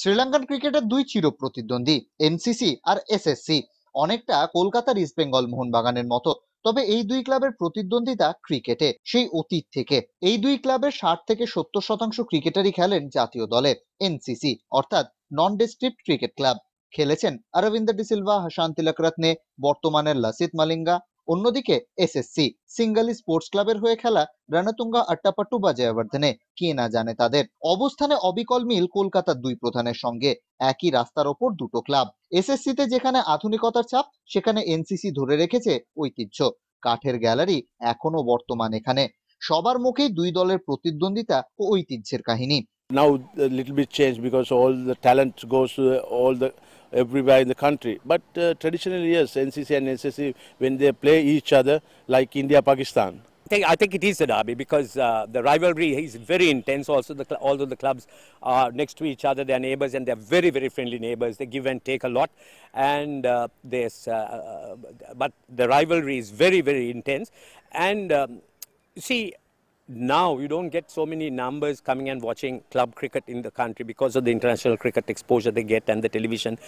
শ্রীলঙ্কান ক্রিকেটের দুই চির প্রতিদ্বন্দ্বী এনসিসি আর এসএসসি অনেকটা কলকাতার ইস্ট বেঙ্গল মোহনবাগানের মতো তবে এই দুই ক্লাবের প্রতিদ্বন্দ্বিতা ক্রিকেটে সেই অতীত থেকে এই দুই ক্লাবের ষাট থেকে সত্তর শতাংশ ক্রিকেটারই খেলেন জাতীয় দলে এনসিসি অর্থাৎ নন ডিস্ট্রিক্ট ক্রিকেট ক্লাব খেলেছেন অরবিন্দ ডিসিলভা হাসান তিলক রত্নে বর্তমানের লাসিত মালিঙ্গা অন্যদিকে এসএসসি সিঙ্গালি স্পোর্টস ক্লাবের হয়ে খেলা রানাতুঙ্গা আট্টাপাট্টু বা জয়াবর্ধনে কে না জানে তাদের অবস্থানে অবিকল মিল কলকাতার দুই প্রধানের সঙ্গে একই রাস্তার ওপর দুটো ক্লাব এসএসসিতে যেখানে আধুনিকতার চাপ সেখানে এনসিসি ধরে রেখেছে ঐতিহ্য কাঠের গ্যালারি এখনো বর্তমান এখানে সবার মুখেই দুই দলের প্রতিদ্বন্দ্বিতা ও ঐতিহ্যের কাহিনী Now little little bit changed all all the talent goes uh, everywhere in the country. But uh, traditionally, yes, NCC and NCC, when they play each other, like India, Pakistan. I think, I think it is a derby because uh, the rivalry is very intense. Also, the, although the clubs are next to each other, they are neighbours and they are very, very friendly neighbours. They give and take a lot, and uh, uh, uh, but the rivalry is very, very intense. And um, see, now you don't get so many numbers coming and watching club cricket in the country because of the international cricket exposure they get and the television